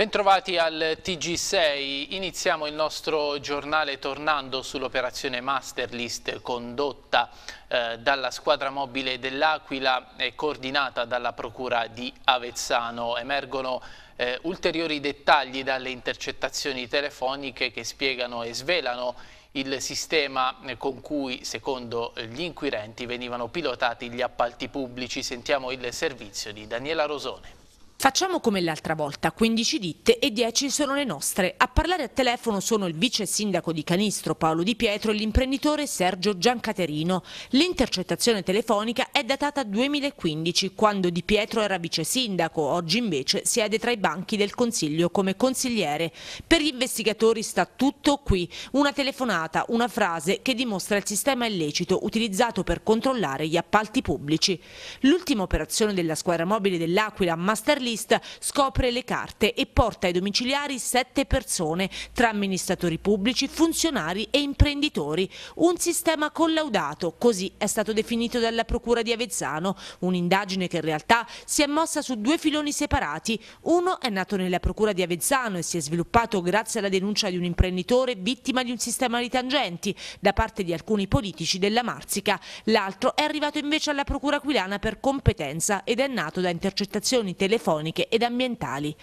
Bentrovati al TG6, iniziamo il nostro giornale tornando sull'operazione Masterlist condotta eh, dalla squadra mobile dell'Aquila e coordinata dalla Procura di Avezzano. Emergono eh, ulteriori dettagli dalle intercettazioni telefoniche che spiegano e svelano il sistema con cui, secondo gli inquirenti, venivano pilotati gli appalti pubblici. Sentiamo il servizio di Daniela Rosone. Facciamo come l'altra volta, 15 ditte e 10 sono le nostre. A parlare a telefono sono il vice sindaco di Canistro Paolo Di Pietro e l'imprenditore Sergio Giancaterino. L'intercettazione telefonica è datata 2015, quando Di Pietro era vice sindaco, oggi invece siede tra i banchi del Consiglio come consigliere. Per gli investigatori sta tutto qui, una telefonata, una frase che dimostra il sistema illecito utilizzato per controllare gli appalti pubblici. L'ultima operazione della squadra mobile dell'Aquila, Master League, specialista scopre le carte e porta ai domiciliari sette persone, tra amministratori pubblici, funzionari e imprenditori. Un sistema collaudato, così è stato definito dalla Procura di Avezzano, un'indagine che in realtà si è mossa su due filoni separati. Uno è nato nella Procura di Avezzano e si è sviluppato grazie alla denuncia di un imprenditore vittima di un sistema di tangenti da parte di alcuni politici della Marzica. L'altro è arrivato invece alla Procura Aquilana per competenza ed è nato da intercettazioni telefoniche architettoniche ed ambientali.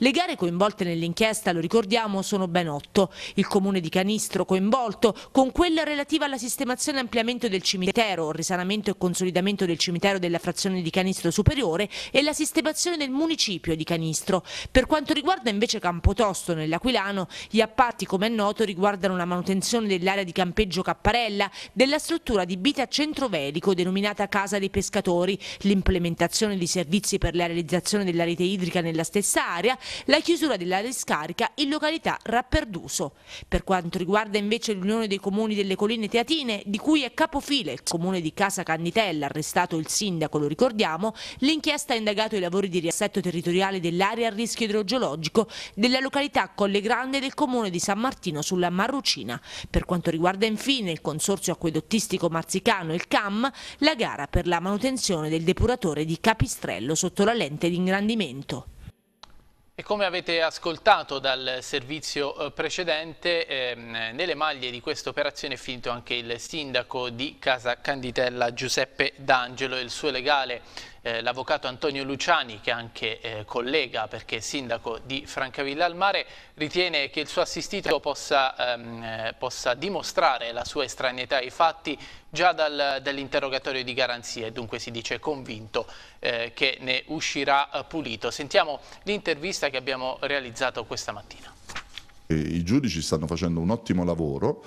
Le gare coinvolte nell'inchiesta, lo ricordiamo, sono ben otto. Il comune di Canistro coinvolto, con quella relativa alla sistemazione e ampliamento del cimitero, risanamento e consolidamento del cimitero della frazione di Canistro Superiore e la sistemazione del municipio di Canistro. Per quanto riguarda invece Campotosto, nell'Aquilano, gli appatti, come è noto, riguardano la manutenzione dell'area di campeggio Capparella, della struttura di Bita Centrovelico, denominata Casa dei Pescatori, l'implementazione di servizi per la realizzazione della rete idrica nella stessa area la chiusura della discarica in località Rapperduso. Per quanto riguarda invece l'Unione dei Comuni delle Colline Teatine, di cui è capofile il comune di Casa Cannitella, arrestato il sindaco, lo ricordiamo, l'inchiesta ha indagato i lavori di riassetto territoriale dell'area a rischio idrogeologico della località Colle Grande del comune di San Martino sulla Marrucina. Per quanto riguarda infine il consorzio acquedottistico marzicano, il CAM, la gara per la manutenzione del depuratore di Capistrello sotto la lente di ingrandimento. E come avete ascoltato dal servizio eh, precedente, ehm, nelle maglie di questa operazione è finito anche il sindaco di Casa Canditella Giuseppe D'Angelo e il suo legale eh, l'avvocato Antonio Luciani, che è anche eh, collega perché è sindaco di Francavilla al Mare, ritiene che il suo assistito possa, ehm, eh, possa dimostrare la sua estraneità ai fatti già dal, dall'interrogatorio di garanzie, dunque si dice convinto eh, che ne uscirà eh, pulito. Sentiamo l'intervista che abbiamo realizzato questa mattina. I giudici stanno facendo un ottimo lavoro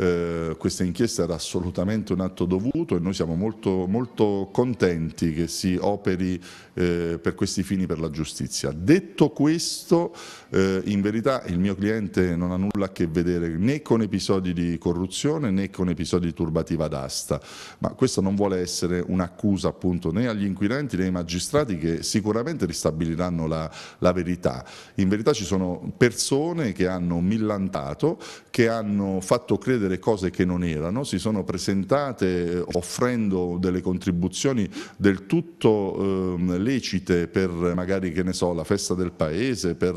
eh, questa inchiesta era assolutamente un atto dovuto e noi siamo molto, molto contenti che si operi eh, per questi fini per la giustizia. Detto questo, eh, in verità il mio cliente non ha nulla a che vedere né con episodi di corruzione né con episodi di turbativa d'asta, ma questo non vuole essere un'accusa appunto né agli inquirenti né ai magistrati che sicuramente ristabiliranno la, la verità. In verità ci sono persone che hanno millantato, che hanno fatto credere delle cose che non erano, si sono presentate eh, offrendo delle contribuzioni del tutto eh, lecite per magari che ne so la festa del paese, per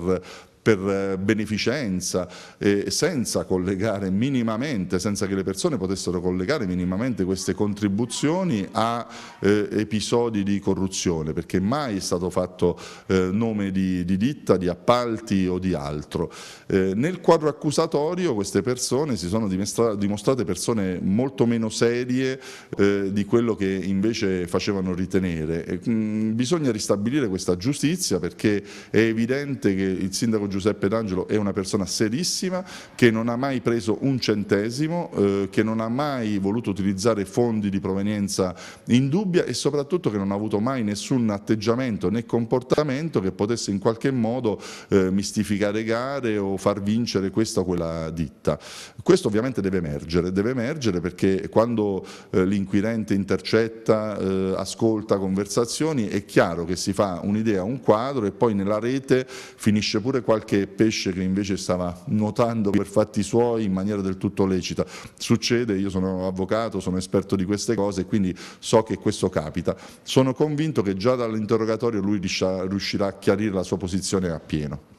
per eh, beneficenza, eh, senza collegare minimamente, senza che le persone potessero collegare minimamente queste contribuzioni a eh, episodi di corruzione, perché mai è stato fatto eh, nome di, di, ditta, di appalti o di altro. Eh, nel quadro accusatorio queste persone si sono dimostrate persone molto meno serie eh, di quello che invece facevano ritenere. E, mh, mm, bisogna ristabilire questa giustizia perché è evidente che il sindaco Giuseppe D'Angelo è una persona serissima che non ha mai preso un centesimo, eh, che non ha mai voluto utilizzare fondi di provenienza in dubbia e soprattutto che non ha avuto mai nessun atteggiamento né comportamento che potesse in qualche modo eh, mistificare gare o far vincere questa o quella ditta. Questo ovviamente deve emergere, deve emergere perché quando eh, l'inquirente intercetta, eh, ascolta conversazioni è chiaro che si fa un'idea, un quadro e poi nella rete finisce pure qualche qualche pesce che invece stava nuotando per fatti suoi in maniera del tutto lecita. Succede, io sono avvocato, sono esperto di queste cose quindi so che questo capita. Sono convinto che già dall'interrogatorio lui riuscirà a chiarire la sua posizione appieno.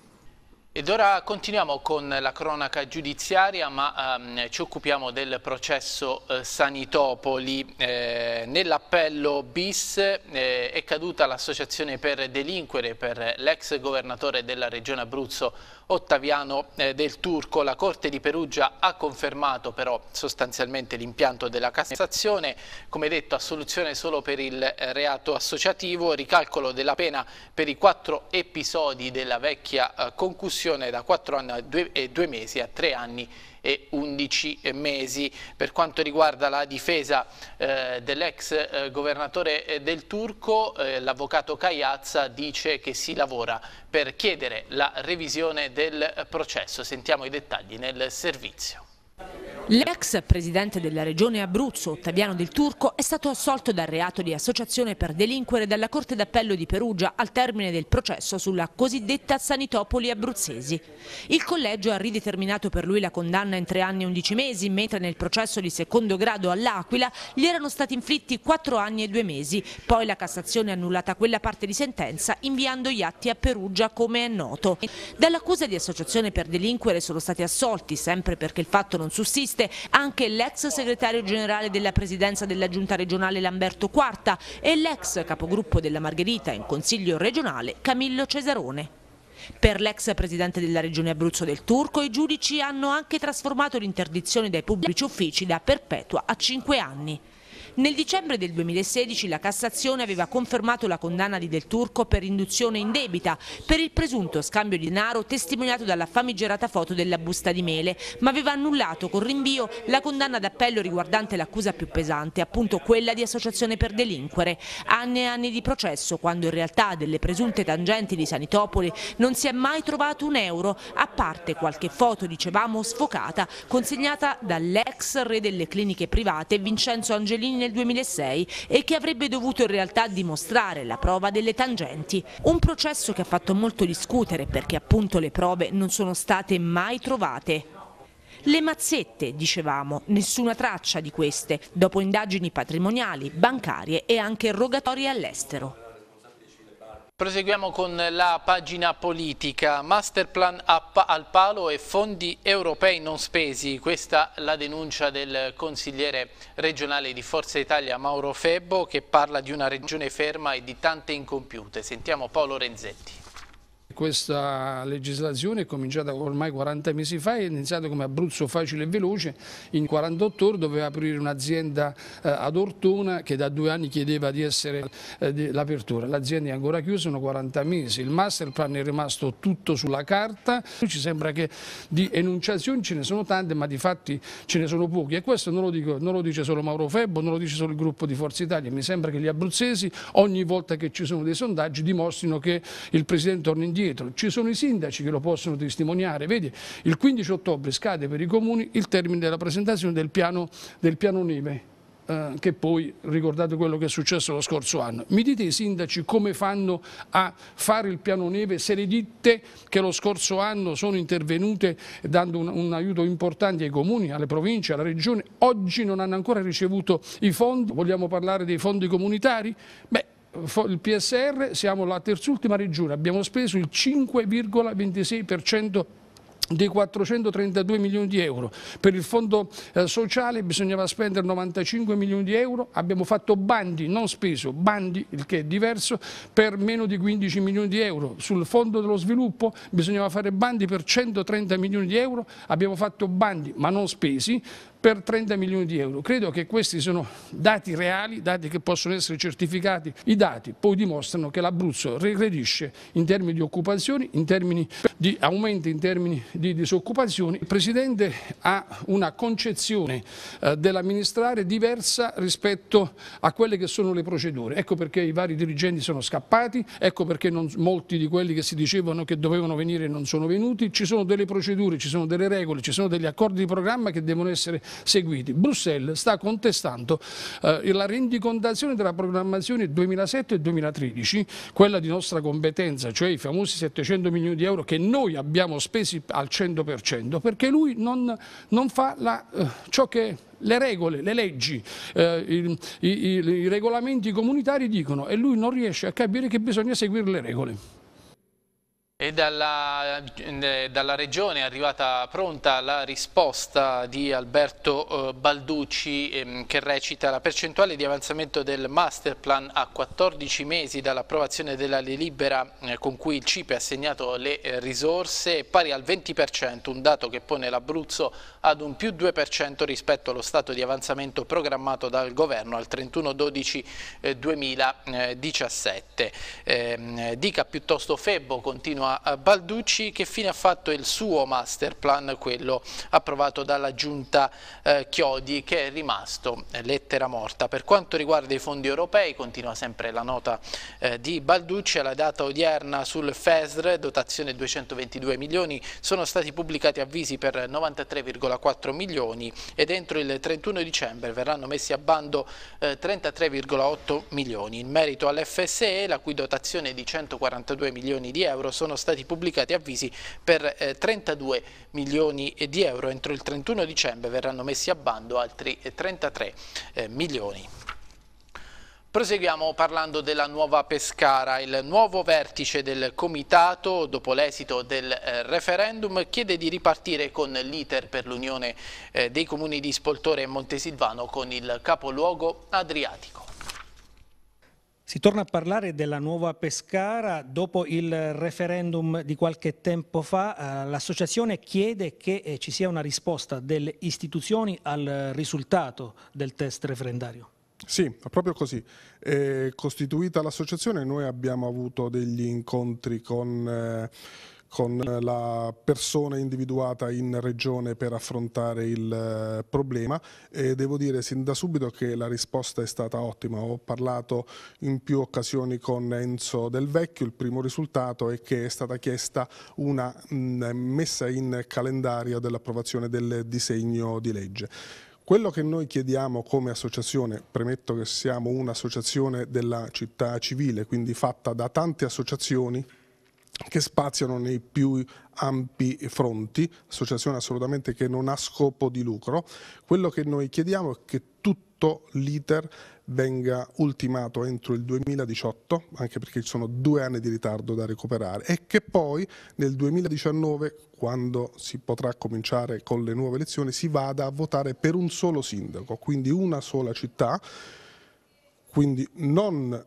Ed ora continuiamo con la cronaca giudiziaria, ma ehm, ci occupiamo del processo eh, Sanitopoli. Eh, Nell'appello bis eh, è caduta l'associazione per delinquere per l'ex governatore della regione Abruzzo Ottaviano eh, del Turco. La Corte di Perugia ha confermato però sostanzialmente l'impianto della Cassazione, come detto assoluzione solo per il eh, reato associativo, ricalcolo della pena per i quattro episodi della vecchia eh, concussione da quattro anni e due mesi a tre anni e 11 mesi. Per quanto riguarda la difesa eh, dell'ex eh, governatore eh, del Turco, eh, l'avvocato Cagliazza dice che si lavora per chiedere la revisione del processo. Sentiamo i dettagli nel servizio. L'ex presidente della regione Abruzzo, Ottaviano Del Turco, è stato assolto dal reato di associazione per delinquere dalla Corte d'Appello di Perugia al termine del processo sulla cosiddetta Sanitopoli abruzzesi. Il collegio ha rideterminato per lui la condanna in tre anni e undici mesi, mentre nel processo di secondo grado all'Aquila gli erano stati inflitti quattro anni e due mesi. Poi la Cassazione ha annullata quella parte di sentenza inviando gli atti a Perugia come è noto. Dall'accusa di associazione per delinquere sono stati assolti, sempre perché il fatto non sussiste, interviste anche l'ex segretario generale della presidenza della giunta regionale Lamberto Quarta e l'ex capogruppo della Margherita in consiglio regionale Camillo Cesarone. Per l'ex presidente della regione Abruzzo del Turco i giudici hanno anche trasformato l'interdizione dai pubblici uffici da perpetua a 5 anni. Nel dicembre del 2016 la Cassazione aveva confermato la condanna di Del Turco per induzione in debita per il presunto scambio di denaro testimoniato dalla famigerata foto della busta di mele, ma aveva annullato con rinvio la condanna d'appello riguardante l'accusa più pesante, appunto quella di associazione per delinquere. Anni e anni di processo, quando in realtà delle presunte tangenti di Sanitopoli non si è mai trovato un euro, a parte qualche foto, dicevamo, sfocata, consegnata dall'ex re delle cliniche private Vincenzo Angelini nel 2006 e che avrebbe dovuto in realtà dimostrare la prova delle tangenti. Un processo che ha fatto molto discutere perché appunto le prove non sono state mai trovate. Le mazzette, dicevamo, nessuna traccia di queste, dopo indagini patrimoniali, bancarie e anche rogatorie all'estero. Proseguiamo con la pagina politica. Masterplan al palo e fondi europei non spesi. Questa è la denuncia del consigliere regionale di Forza Italia Mauro Febbo che parla di una regione ferma e di tante incompiute. Sentiamo Paolo Renzetti. Questa legislazione è cominciata ormai 40 mesi fa, è iniziata come Abruzzo facile e veloce, in 48 ore doveva aprire un'azienda eh, ad Ortona che da due anni chiedeva di essere eh, l'apertura, l'azienda è ancora chiusa, sono 40 mesi, il master plan è rimasto tutto sulla carta, ci sembra che di enunciazioni ce ne sono tante ma di fatti ce ne sono pochi e questo non lo, dico, non lo dice solo Mauro Febbo, non lo dice solo il gruppo di Forza Italia, mi sembra che gli abruzzesi ogni volta che ci sono dei sondaggi dimostrino che il Presidente torna indietro dietro, ci sono i sindaci che lo possono testimoniare, vedi il 15 ottobre scade per i comuni il termine della presentazione del piano, del piano Neve. Eh, che poi ricordate quello che è successo lo scorso anno. Mi dite i sindaci come fanno a fare il piano neve se le ditte che lo scorso anno sono intervenute dando un, un aiuto importante ai comuni, alle province, alla regione, oggi non hanno ancora ricevuto i fondi? Vogliamo parlare dei fondi comunitari? Beh, il PSR siamo la terzultima regione, abbiamo speso il 5,26% dei 432 milioni di euro. Per il fondo eh, sociale bisognava spendere 95 milioni di euro, abbiamo fatto bandi, non speso, bandi, il che è diverso, per meno di 15 milioni di euro. Sul fondo dello sviluppo bisognava fare bandi per 130 milioni di euro, abbiamo fatto bandi ma non spesi per 30 milioni di euro. Credo che questi sono dati reali, dati che possono essere certificati. I dati poi dimostrano che l'Abruzzo regredisce in termini di occupazioni, in termini di aumenti, in termini di disoccupazioni. Il Presidente ha una concezione eh, dell'amministrare diversa rispetto a quelle che sono le procedure. Ecco perché i vari dirigenti sono scappati, ecco perché non, molti di quelli che si dicevano che dovevano venire non sono venuti. Ci sono delle procedure, ci sono delle regole, ci sono degli accordi di programma che devono essere seguiti. Bruxelles sta contestando eh, la rendicontazione della programmazione 2007-2013, quella di nostra competenza, cioè i famosi 700 milioni di euro che noi abbiamo spesi al 100%, perché lui non, non fa la, eh, ciò che le regole, le leggi, eh, i, i, i regolamenti comunitari dicono e lui non riesce a capire che bisogna seguire le regole. E dalla, eh, dalla, Regione è arrivata pronta la risposta di Alberto eh, Balducci ehm, che recita la percentuale di avanzamento del master plan a 14 mesi dall'approvazione della delibera eh, con cui il CIPE ha assegnato le risorse è pari al 20%, un dato che pone l'Abruzzo ad un più 2% rispetto allo stato di avanzamento programmato dal Governo al 31-12-2017. Ehm, dica piuttosto Febbo continua continua Balducci, che fine ha fatto il suo master plan, quello approvato dalla giunta eh, Chiodi, che è rimasto eh, lettera morta. Per quanto riguarda i fondi europei, continua sempre la nota eh, di Balducci, alla data odierna sul FESR, dotazione 222 milioni, sono stati pubblicati avvisi per 93,4 milioni e entro il 31 dicembre verranno messi a bando eh, 33,8 milioni. In merito all'FSE, la cui dotazione di 142 milioni di euro sono sono stati pubblicati avvisi per 32 eh, milioni di euro. Entro il 31 dicembre verranno messi a bando altri 33 eh, eh, milioni. Proseguiamo parlando della nuova Pescara. Il nuovo vertice del Comitato, dopo l'esito del referendum, chiede di ripartire con l'iter per l'Unione dei Comuni di Spoltore e Montesilvano con il capoluogo adriatico. Si torna a parlare della nuova Pescara. Dopo il referendum di qualche tempo fa, eh, l'associazione chiede che eh, ci sia una risposta delle istituzioni al risultato del test referendario. Sì, proprio così. Eh, costituita l'associazione noi abbiamo avuto degli incontri con... Eh, con la persona individuata in regione per affrontare il eh, problema e devo dire sin da subito che la risposta è stata ottima. Ho parlato in più occasioni con Enzo Del Vecchio, il primo risultato è che è stata chiesta una mm, messa in calendario dell'approvazione del disegno di legge. Quello che noi chiediamo come associazione, premetto che siamo un'associazione della città civile, quindi fatta da tante associazioni che spaziano nei più ampi fronti, associazione assolutamente che non ha scopo di lucro. Quello che noi chiediamo è che tutto l'iter venga ultimato entro il 2018, anche perché ci sono due anni di ritardo da recuperare, e che poi nel 2019, quando si potrà cominciare con le nuove elezioni, si vada a votare per un solo sindaco, quindi una sola città, quindi non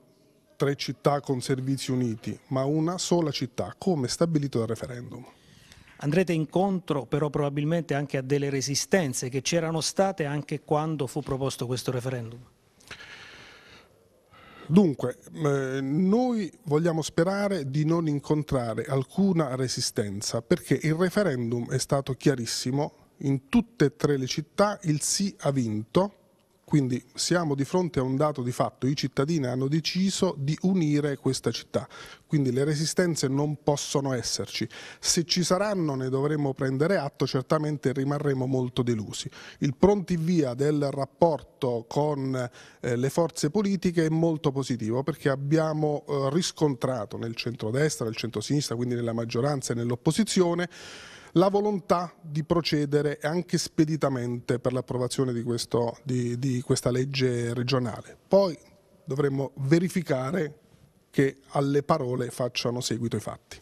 tre città con servizi uniti, ma una sola città, come stabilito dal referendum. Andrete incontro però probabilmente anche a delle resistenze che c'erano state anche quando fu proposto questo referendum. Dunque, eh, noi vogliamo sperare di non incontrare alcuna resistenza perché il referendum è stato chiarissimo, in tutte e tre le città il sì ha vinto quindi siamo di fronte a un dato di fatto, i cittadini hanno deciso di unire questa città, quindi le resistenze non possono esserci. Se ci saranno ne dovremo prendere atto, certamente rimarremo molto delusi. Il pronti via del rapporto con eh, le forze politiche è molto positivo perché abbiamo eh, riscontrato nel centrodestra, nel centrosinistra, quindi nella maggioranza e nell'opposizione, la volontà di procedere anche speditamente per l'approvazione di, di, di questa legge regionale. Poi dovremmo verificare che alle parole facciano seguito i fatti.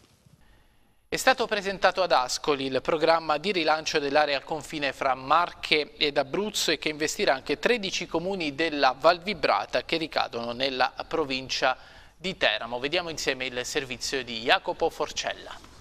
È stato presentato ad Ascoli il programma di rilancio dell'area confine fra Marche ed Abruzzo e che investirà anche 13 comuni della Val Vibrata che ricadono nella provincia di Teramo. Vediamo insieme il servizio di Jacopo Forcella.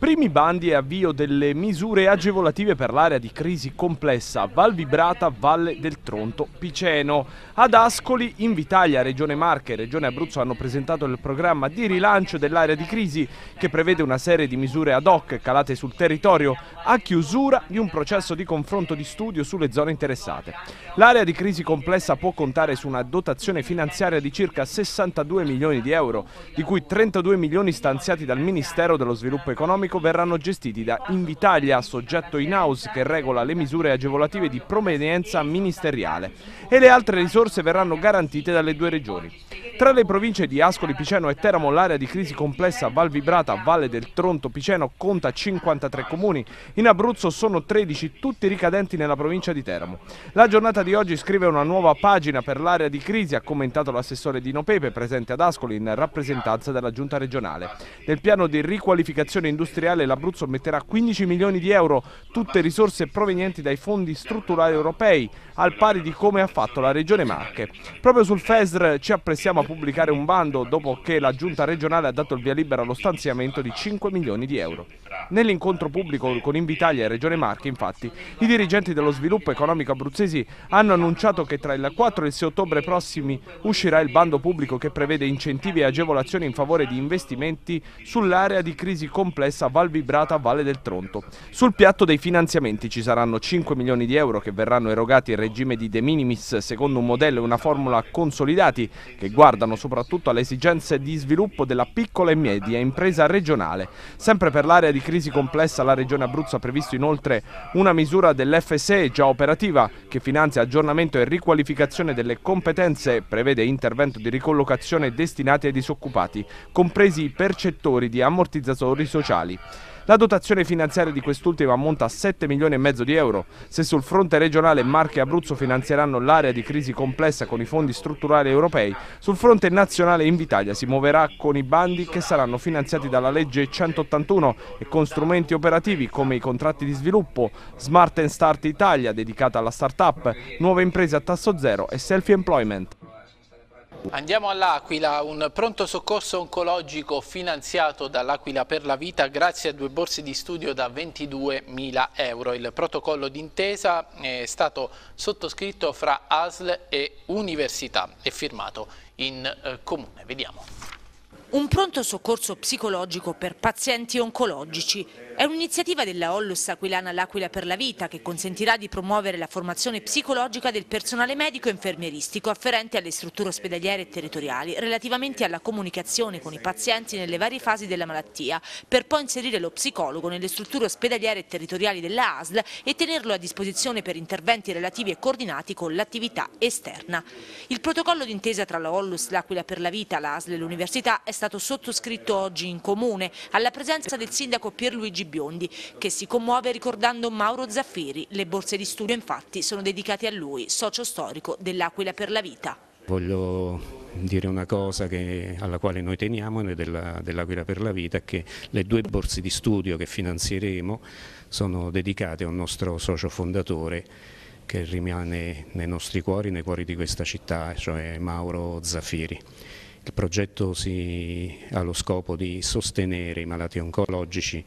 Primi bandi e avvio delle misure agevolative per l'area di crisi complessa Val Vibrata, Valle del Tronto, Piceno. Ad Ascoli, Invitalia, Regione Marche e Regione Abruzzo hanno presentato il programma di rilancio dell'area di crisi che prevede una serie di misure ad hoc calate sul territorio a chiusura di un processo di confronto di studio sulle zone interessate. L'area di crisi complessa può contare su una dotazione finanziaria di circa 62 milioni di euro, di cui 32 milioni stanziati dal Ministero dello Sviluppo Economico carico verranno gestiti da Invitalia, soggetto in house che regola le misure agevolative di provenienza ministeriale e le altre risorse verranno garantite dalle due regioni. Tra le province di Ascoli Piceno e Teramo l'area di crisi complessa Val Vibrata, Valle del Tronto Piceno conta 53 comuni, in Abruzzo sono 13 tutti ricadenti nella provincia di Teramo. La giornata di oggi scrive una nuova pagina per l'area di crisi, ha commentato l'assessore Dino Pepe presente ad Ascoli in rappresentanza della giunta regionale. Nel piano di riqualificazione industriale industriale l'Abruzzo metterà 15 milioni di euro, tutte risorse provenienti dai fondi strutturali europei, al pari di come ha fatto la Regione Marche. Proprio sul FESR ci apprestiamo a pubblicare un bando dopo che la Giunta regionale ha dato il via libera allo stanziamento di 5 milioni di euro. Nell'incontro pubblico con Invitalia e Regione Marche, infatti, i dirigenti dello sviluppo economico abruzzesi hanno annunciato che tra il 4 e il 6 ottobre prossimi uscirà il bando pubblico che prevede incentivi e agevolazioni in favore di investimenti sull'area di crisi complessa Val Vibrata Valle del Tronto. Sul piatto dei finanziamenti ci saranno 5 milioni di euro che verranno erogati in regime di de minimis secondo un modello e una formula consolidati che guardano soprattutto alle esigenze di sviluppo della piccola e media impresa regionale. Sempre per l'area di crisi complessa la Regione Abruzzo ha previsto inoltre una misura dell'FSE già operativa che finanzia aggiornamento e riqualificazione delle competenze, e prevede intervento di ricollocazione destinati ai disoccupati, compresi i percettori di ammortizzatori sociali. La dotazione finanziaria di quest'ultima ammonta a 7 milioni e mezzo di euro. Se sul fronte regionale Marche e Abruzzo finanzieranno l'area di crisi complessa con i fondi strutturali europei, sul fronte nazionale Invitalia si muoverà con i bandi che saranno finanziati dalla legge 181 e con strumenti operativi come i contratti di sviluppo, Smart and Start Italia dedicata alla start-up, nuove imprese a tasso zero e self-employment. Andiamo all'Aquila, un pronto soccorso oncologico finanziato dall'Aquila per la vita grazie a due borse di studio da 22.000 euro. Il protocollo d'intesa è stato sottoscritto fra ASL e università e firmato in eh, comune. Vediamo. Un pronto soccorso psicologico per pazienti oncologici. È un'iniziativa della Ollus Aquilana L'Aquila per la Vita che consentirà di promuovere la formazione psicologica del personale medico e infermieristico afferente alle strutture ospedaliere e territoriali relativamente alla comunicazione con i pazienti nelle varie fasi della malattia per poi inserire lo psicologo nelle strutture ospedaliere e territoriali della ASL e tenerlo a disposizione per interventi relativi e coordinati con l'attività esterna. Il protocollo d'intesa tra la Ollus, l'Aquila per la Vita, l'ASL e l'Università è stato sottoscritto oggi in comune alla presenza del sindaco Pierluigi Biondi, che si commuove ricordando Mauro Zaffiri. Le borse di studio infatti sono dedicate a lui, socio storico dell'Aquila per la Vita. Voglio dire una cosa che, alla quale noi teniamo dell'Aquila dell per la Vita è che le due borse di studio che finanzieremo sono dedicate a un nostro socio fondatore che rimane nei nostri cuori, nei cuori di questa città, cioè Mauro Zaffiri. Il progetto si, ha lo scopo di sostenere i malati oncologici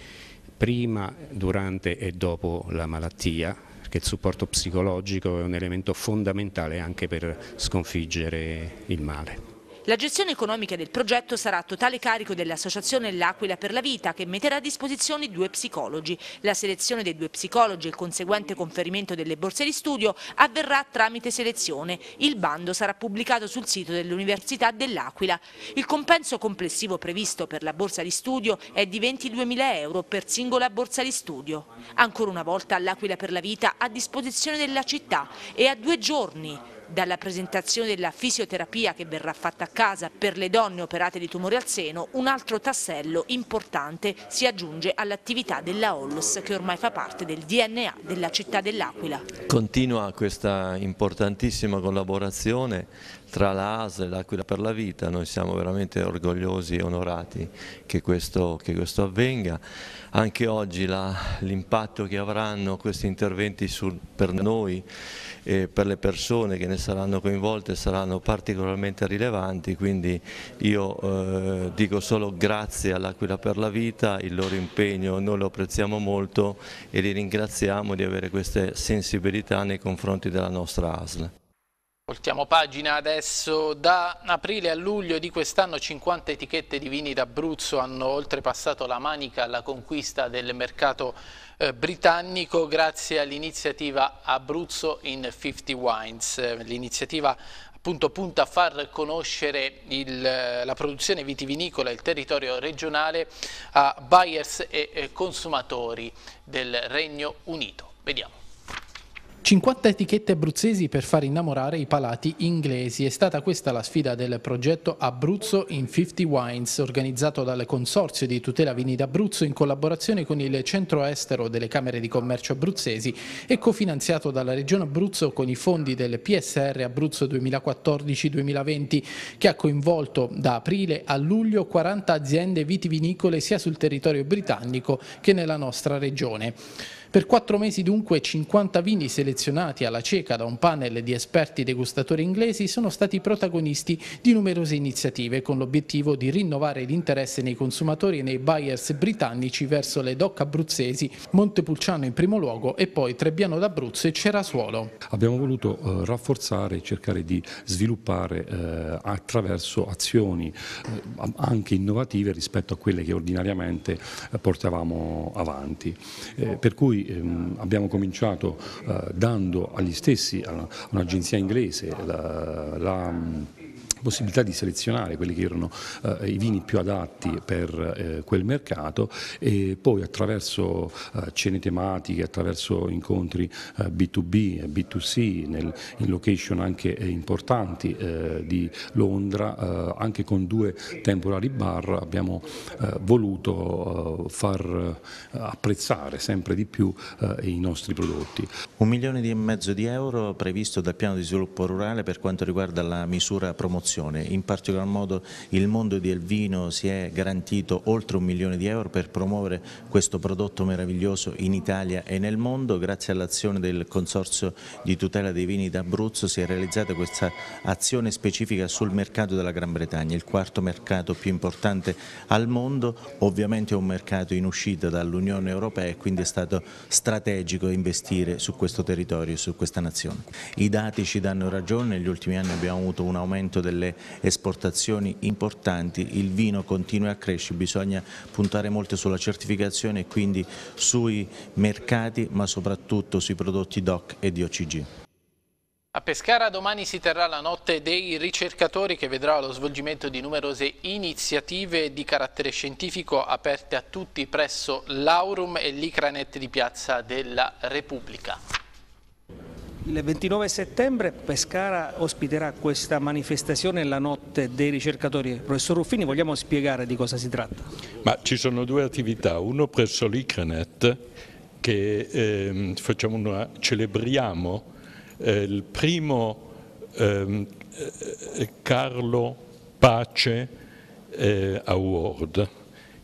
prima, durante e dopo la malattia, perché il supporto psicologico è un elemento fondamentale anche per sconfiggere il male. La gestione economica del progetto sarà a totale carico dell'associazione L'Aquila per la Vita che metterà a disposizione due psicologi. La selezione dei due psicologi e il conseguente conferimento delle borse di studio avverrà tramite selezione. Il bando sarà pubblicato sul sito dell'Università dell'Aquila. Il compenso complessivo previsto per la borsa di studio è di 22.000 euro per singola borsa di studio. Ancora una volta l'Aquila per la Vita a disposizione della città e a due giorni dalla presentazione della fisioterapia che verrà fatta a casa per le donne operate di tumore al seno, un altro tassello importante si aggiunge all'attività della Ollos che ormai fa parte del DNA della città dell'Aquila. Continua questa importantissima collaborazione tra l'ASL e l'Aquila per la Vita, noi siamo veramente orgogliosi e onorati che questo, che questo avvenga. Anche oggi l'impatto che avranno questi interventi sul, per noi e per le persone che ne saranno coinvolte saranno particolarmente rilevanti, quindi io eh, dico solo grazie all'Aquila per la Vita, il loro impegno noi lo apprezziamo molto e li ringraziamo di avere queste sensibilità nei confronti della nostra ASL. Voltiamo pagina adesso, da aprile a luglio di quest'anno 50 etichette di vini d'Abruzzo hanno oltrepassato la manica alla conquista del mercato eh, britannico grazie all'iniziativa Abruzzo in 50 Wines. L'iniziativa appunto punta a far conoscere il, eh, la produzione vitivinicola e il territorio regionale a buyers e, e eh, consumatori del Regno Unito. Vediamo. 50 etichette abruzzesi per far innamorare i palati inglesi. È stata questa la sfida del progetto Abruzzo in 50 Wines, organizzato dal Consorzio di tutela vini d'Abruzzo in collaborazione con il centro estero delle Camere di Commercio abruzzesi e cofinanziato dalla Regione Abruzzo con i fondi del PSR Abruzzo 2014-2020, che ha coinvolto da aprile a luglio 40 aziende vitivinicole sia sul territorio britannico che nella nostra regione. Per quattro mesi dunque 50 vini selezionati alla cieca da un panel di esperti degustatori inglesi sono stati protagonisti di numerose iniziative con l'obiettivo di rinnovare l'interesse nei consumatori e nei buyers britannici verso le DOC abruzzesi, Montepulciano in primo luogo e poi Trebbiano d'Abruzzo e Cerasuolo. Abbiamo voluto eh, rafforzare e cercare di sviluppare eh, attraverso azioni eh, anche innovative rispetto a quelle che ordinariamente portavamo avanti. per cui ehm, abbiamo cominciato eh, dando agli stessi, a un'agenzia inglese, la, la possibilità di selezionare quelli che erano eh, i vini più adatti per eh, quel mercato e poi attraverso eh, cene tematiche, attraverso incontri B2B eh, e B2C nel, in location anche eh, importanti eh, di Londra, anche con due temporari bar abbiamo voluto far apprezzare sempre di più i nostri prodotti. Un milione e mezzo di euro previsto dal piano di sviluppo rurale per quanto riguarda la misura promozione promozione, in particolar modo il mondo del vino si è garantito oltre un milione di euro per promuovere questo prodotto meraviglioso in Italia e nel mondo, grazie all'azione del Consorzio di tutela dei vini d'Abruzzo si è realizzata questa azione specifica sul mercato della Gran Bretagna, il quarto mercato più importante al mondo, ovviamente è un mercato in uscita dall'Unione Europea e quindi è stato strategico investire su questo territorio, su questa nazione. I dati ci danno ragione, negli ultimi anni abbiamo avuto un aumento delle delle esportazioni importanti, il vino continua a crescere, bisogna puntare molto sulla certificazione e quindi sui mercati ma soprattutto sui prodotti DOC e DOCG. A Pescara domani si terrà la notte dei ricercatori che vedrà lo svolgimento di numerose iniziative di carattere scientifico aperte a tutti presso l'Aurum e l'Icranet di Piazza della Repubblica. Il 29 settembre Pescara ospiterà questa manifestazione la notte dei ricercatori. Professor Ruffini, vogliamo spiegare di cosa si tratta? Ma ci sono due attività, uno presso l'ICRENET che eh, una, celebriamo eh, il primo ehm, eh, Carlo Pace eh, Award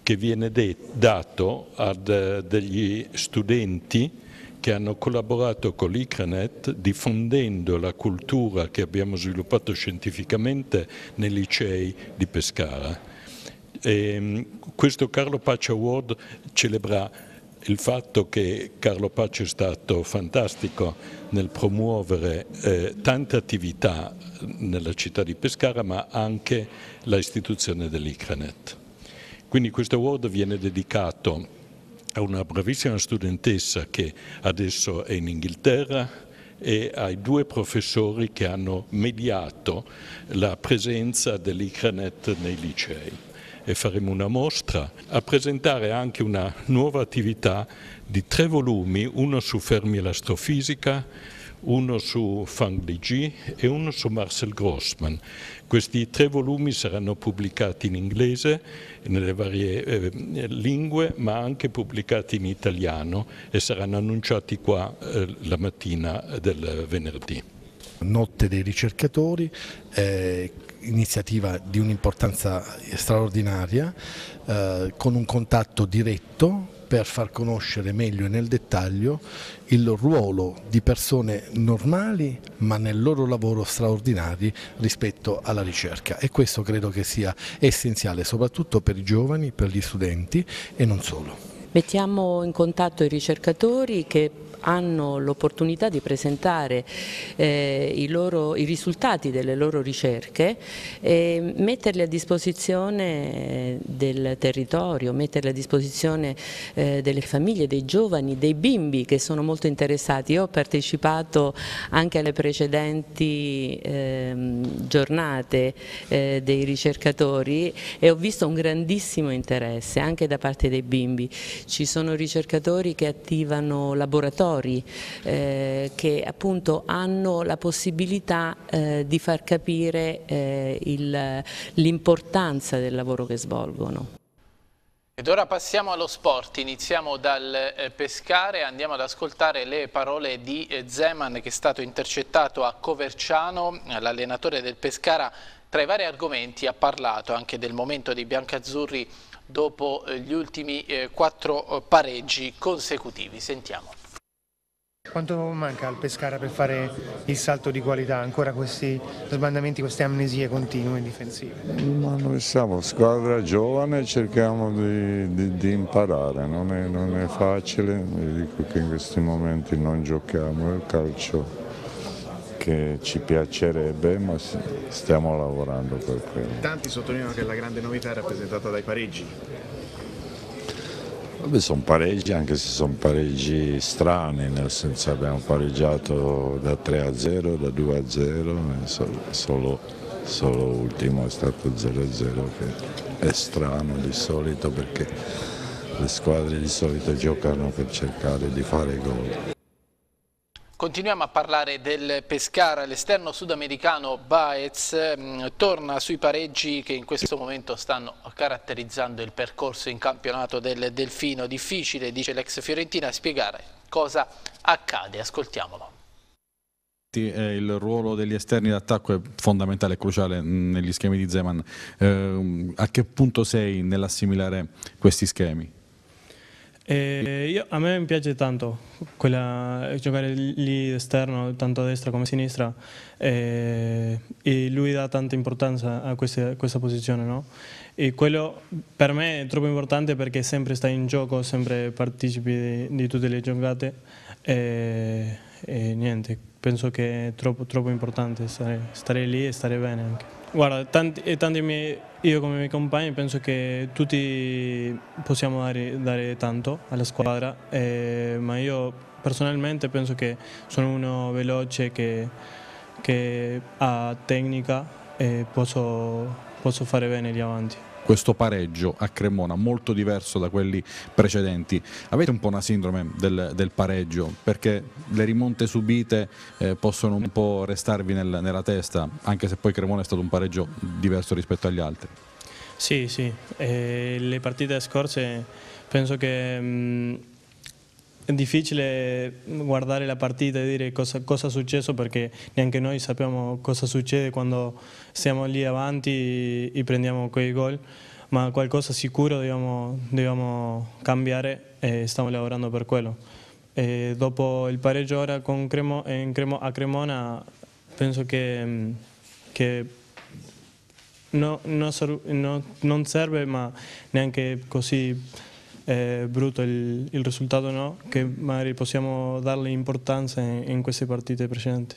che viene dato a eh, degli studenti che hanno collaborato con l'ICRANET diffondendo la cultura che abbiamo sviluppato scientificamente nei licei di Pescara. E ehm, questo Carlo Pace Award celebra il fatto che Carlo Pace è stato fantastico nel promuovere eh, tante attività nella città di Pescara ma anche l'istituzione dell'ICRANET. Quindi questo award viene dedicato a una bravissima studentessa che adesso è in Inghilterra e ai due professori che hanno mediato la presenza dell'ICRANET nei licei e faremo una mostra, a presentare anche una nuova attività di tre volumi, uno su Fermi e l'astrofisica, uno su Fang Liji e uno su Marcel Grossman. Questi tre volumi saranno pubblicati in inglese, nelle varie eh, lingue, ma anche pubblicati in italiano e saranno annunciati qua eh, la mattina del venerdì. Notte dei ricercatori, eh, iniziativa di un'importanza straordinaria, eh, con un contatto diretto per far conoscere meglio e nel dettaglio il ruolo di persone normali ma nel loro lavoro straordinari rispetto alla ricerca e questo credo che sia essenziale soprattutto per i giovani, per gli studenti e non solo. Mettiamo in contatto i ricercatori che hanno l'opportunità di presentare eh, i, loro, i, risultati delle loro ricerche e metterli a disposizione del territorio, metterli a disposizione eh, delle famiglie, dei giovani, dei bimbi che sono molto interessati. Io ho partecipato anche alle precedenti ehm, eh, giornate dei ricercatori e ho visto un grandissimo interesse anche da parte dei bimbi. Ci sono ricercatori che attivano laboratori territori eh, che appunto hanno la possibilità eh, di far capire eh, l'importanza del lavoro che svolgono. Ed ora passiamo allo sport, iniziamo dal eh, pescare, andiamo ad ascoltare le parole di eh, Zeman che è stato intercettato a Coverciano, l'allenatore del Pescara tra i vari argomenti ha parlato anche del momento dei biancazzurri dopo eh, gli ultimi quattro pareggi consecutivi. Sentiamo. Quanto manca al Pescara per fare il salto di qualità? Ancora questi sbandamenti, queste amnesie continue e difensive? Ma noi siamo squadra giovane cerchiamo di, di, di imparare, non è, non è facile, vi dico che in questi momenti non giochiamo il calcio che ci piacerebbe, ma stiamo lavorando per quello. Tanti sottolineano che la grande novità è rappresentata dai pareggi. Vabbè, sono pareggi, anche se sono pareggi strani, nel senso abbiamo pareggiato da 3 a 0, da 2 a 0, solo, solo ultimo è stato 0 a 0 che è strano di solito perché le squadre di solito giocano per cercare di fare gol. Continuiamo a parlare del Pescara, l'esterno sudamericano Baez mh, mm, torna sui pareggi che in questo momento stanno caratterizzando il percorso in campionato del Delfino. Difficile, dice l'ex Fiorentina, spiegare cosa accade. Ascoltiamolo. Eh, il ruolo degli esterni d'attacco è fondamentale e cruciale mm, negli schemi di Zeman. Eh, mm, a che punto sei nell'assimilare questi schemi? Eh, io, a me piace tanto quella, giocare lì esterno, tanto a destra come a sinistra, eh, e lui dà tanta importanza a, queste, a questa posizione. No? E quello per me è troppo importante perché sempre sta in gioco, sempre partecipi di, di tutte le giocate. E, eh, e, niente, penso che è troppo, troppo importante stare, stare, lì e stare bene anche. Guarda, tanti, tanti miei io come i miei compagni penso che tutti possiamo dare, dare tanto alla squadra, eh, ma io personalmente penso che sono uno veloce che, che ha tecnica e posso, posso fare bene lì avanti questo pareggio a Cremona molto diverso da quelli precedenti. Avete un po' una sindrome del, del pareggio perché le rimonte subite eh, possono un po' restarvi nel, nella testa, anche se poi Cremona è stato un pareggio diverso rispetto agli altri. Sì, sì, eh, le partite scorse penso che... Mh mm, è difficile guardare la partita e dire cosa, cosa, è successo perché neanche noi sappiamo cosa succede quando siamo lì avanti e, prendiamo quei gol, ma qualcosa sicuro dobbiamo, dobbiamo cambiare e stiamo lavorando per quello. E dopo il pareggio ora Cremo, Cremo, a Cremona penso che, che no, no, no, non serve ma neanche così brutto il, il risultato no, che magari possiamo darle importanza in, in queste partite precedenti.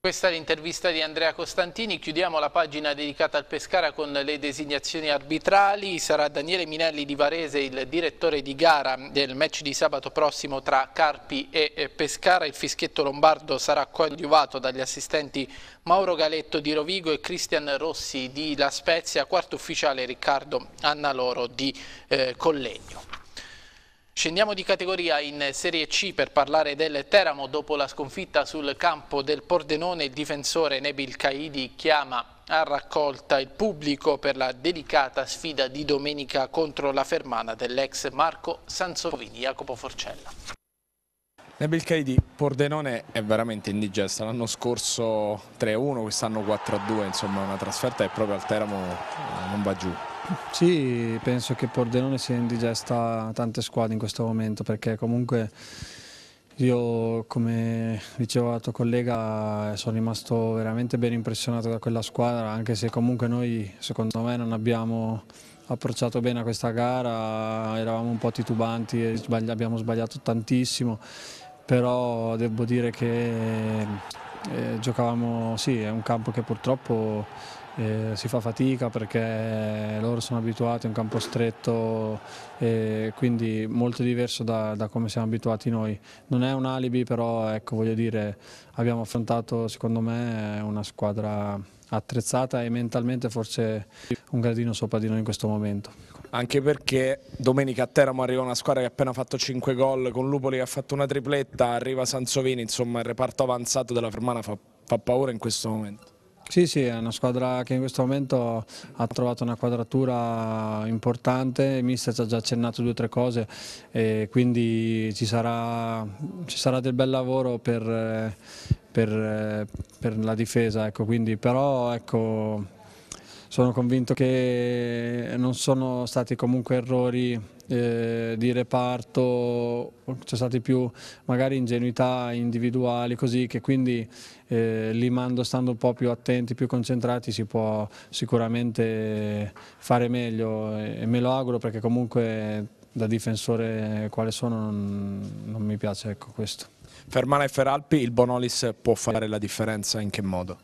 Questa è l'intervista di Andrea Costantini, chiudiamo la pagina dedicata al Pescara con le designazioni arbitrali, sarà Daniele Minelli di Varese il direttore di gara del match di sabato prossimo tra Carpi e Pescara, il fischietto lombardo sarà coadiuvato dagli assistenti Mauro Galetto di Rovigo e Cristian Rossi di La Spezia, quarto ufficiale Riccardo Annaloro di eh, Collegno. Scendiamo di categoria in Serie C per parlare del Teramo. Dopo la sconfitta sul campo del Pordenone, il difensore Nebil Caidi chiama a raccolta il pubblico per la delicata sfida di domenica contro la Fermana dell'ex Marco Sansovini. Jacopo Forcella. Nebil Caidi, Pordenone è veramente indigesta, l'anno scorso 3-1, quest'anno 4-2, insomma una trasferta e proprio al Teramo eh, non va giù. Sì, penso che Pordenone sia indigesta a tante squadre in questo momento perché comunque io, come diceva la tua collega, sono rimasto veramente ben impressionato da quella squadra, anche se comunque noi, secondo me, non abbiamo approcciato bene a questa gara, eravamo un po' titubanti e abbiamo sbagliato tantissimo, però devo dire che eh, giocavamo, sì, è un campo che purtroppo eh, si fa fatica perché loro sono abituati a un campo stretto eh, quindi molto diverso da, da, come siamo abituati noi. Non è un alibi però ecco, voglio dire abbiamo affrontato secondo me una squadra attrezzata e mentalmente forse un gradino sopra di noi in questo momento. Anche perché domenica a Teramo arriva una squadra che ha appena fatto 5 gol, con Lupoli che ha fatto una tripletta, arriva Sansovini, insomma il reparto avanzato della Fermana fa, fa paura in questo momento. Sì, sì, è una squadra che in questo momento ha trovato una quadratura importante, il mister ci ha già accennato due o tre cose e quindi ci sarà, ci sarà del bel lavoro per, per, per la difesa, ecco, quindi, però ecco, sono convinto che non sono stati comunque errori eh, di reparto, c'è stati più magari ingenuità individuali così che quindi eh, mando stando un po' più attenti, più concentrati si può sicuramente fare meglio e, me lo auguro perché comunque da difensore quale sono non, non mi piace ecco, questo. Fermana e Feralpi, il Bonolis può fare la differenza in che modo?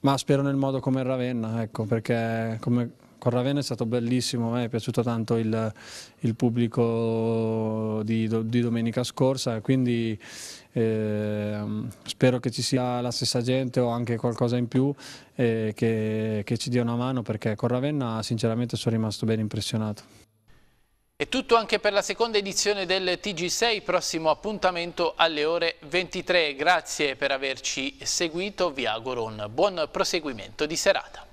Ma spero nel modo come il Ravenna, ecco, perché come con Ravenna è stato bellissimo, eh, è piaciuto tanto il, il pubblico di, di, domenica scorsa, quindi eh, spero che ci sia la stessa gente o anche qualcosa in più eh, che, che ci dia una mano perché con Ravenna sinceramente sono rimasto ben impressionato. È tutto anche per la seconda edizione del TG6, prossimo appuntamento alle ore 23. Grazie per averci seguito, vi auguro un buon proseguimento di serata.